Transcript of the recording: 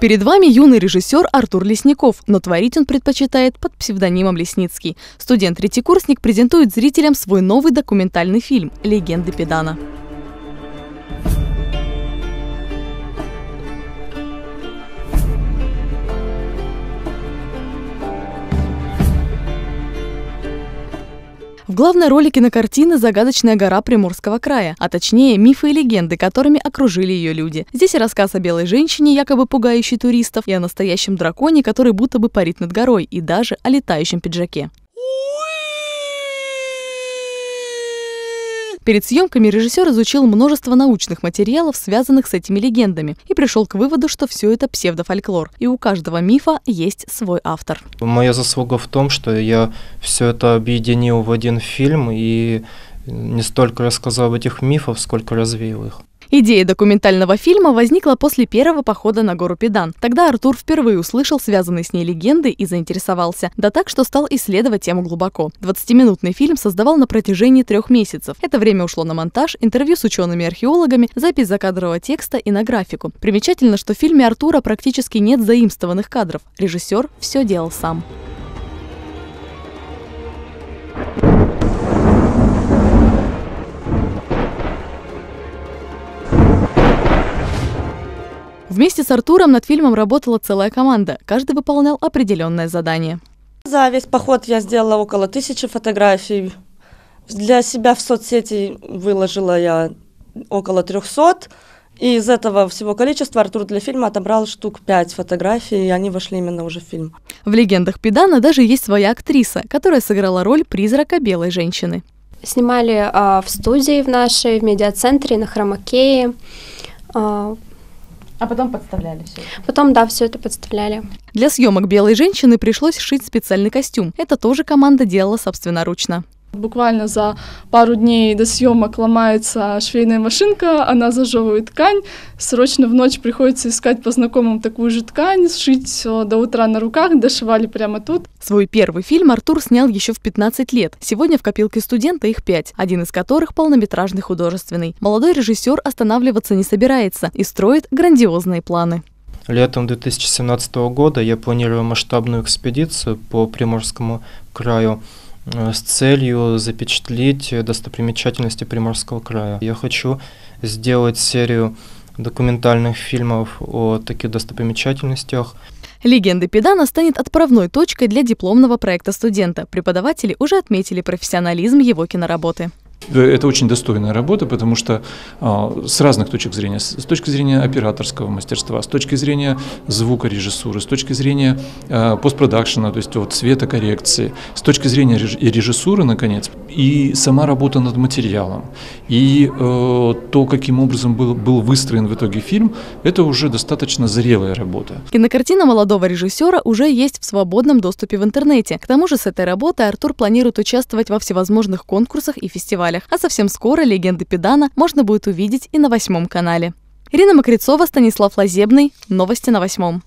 Перед вами юный режиссер Артур Лесников, но творить он предпочитает под псевдонимом Лесницкий. Студент-третьекурсник презентует зрителям свой новый документальный фильм «Легенды Педана». В главной роли кинокартины «Загадочная гора Приморского края», а точнее мифы и легенды, которыми окружили ее люди. Здесь рассказ о белой женщине, якобы пугающей туристов, и о настоящем драконе, который будто бы парит над горой, и даже о летающем пиджаке. Перед съемками режиссер изучил множество научных материалов, связанных с этими легендами, и пришел к выводу, что все это псевдофольклор, и у каждого мифа есть свой автор. Моя заслуга в том, что я все это объединил в один фильм и не столько рассказал об этих мифах, сколько развеял их. Идея документального фильма возникла после первого похода на гору Педан. Тогда Артур впервые услышал связанные с ней легенды и заинтересовался, да так, что стал исследовать тему глубоко. 20-минутный фильм создавал на протяжении трех месяцев. Это время ушло на монтаж, интервью с учеными-археологами, запись закадрового текста и на графику. Примечательно, что в фильме Артура практически нет заимствованных кадров. Режиссер все делал сам. Вместе с Артуром над фильмом работала целая команда. Каждый выполнял определенное задание. За весь поход я сделала около тысячи фотографий. Для себя в соцсети выложила я около 300. И из этого всего количества Артур для фильма отобрал штук пять фотографий, и они вошли именно уже в фильм. В «Легендах Педана» даже есть своя актриса, которая сыграла роль призрака белой женщины. Снимали а, в студии в нашей, в медиацентре, на Хромакее. А, а потом подставляли все. Это. Потом, да, все это подставляли. Для съемок белой женщины пришлось шить специальный костюм. Это тоже команда делала собственноручно. Буквально за пару дней до съемок ломается швейная машинка, она зажевывает ткань, срочно в ночь приходится искать по знакомым такую же ткань, сшить до утра на руках, дошивали прямо тут. Свой первый фильм Артур снял еще в 15 лет. Сегодня в копилке студента их пять, один из которых полнометражный художественный. Молодой режиссер останавливаться не собирается и строит грандиозные планы. Летом 2017 года я планирую масштабную экспедицию по Приморскому краю – Э, с целью запечатлеть достопримечательности Приморского края. Я хочу сделать серию документальных фильмов о таких достопримечательностях. Легенда Педана станет отправной точкой для дипломного проекта студента. Преподаватели уже отметили профессионализм его киноработы это очень достойная работа, потому что а, с разных точек зрения, с точки зрения операторского мастерства, с точки зрения звука режиссуры, с точки зрения а, постпродакшена, то есть вот цветокоррекции, с точки зрения режиссуры, наконец, и сама работа над материалом, и э, то, каким образом был, был выстроен в итоге фильм, это уже достаточно зрелая работа. Кинокартина молодого режиссера уже есть в свободном доступе в интернете. К тому же с этой работы Артур планирует участвовать во всевозможных конкурсах и фестивалях каналях, а совсем скоро «Легенды Педана» можно будет увидеть и на восьмом канале. Ирина Мокрицова, Станислав Лазебный. Новости на восьмом.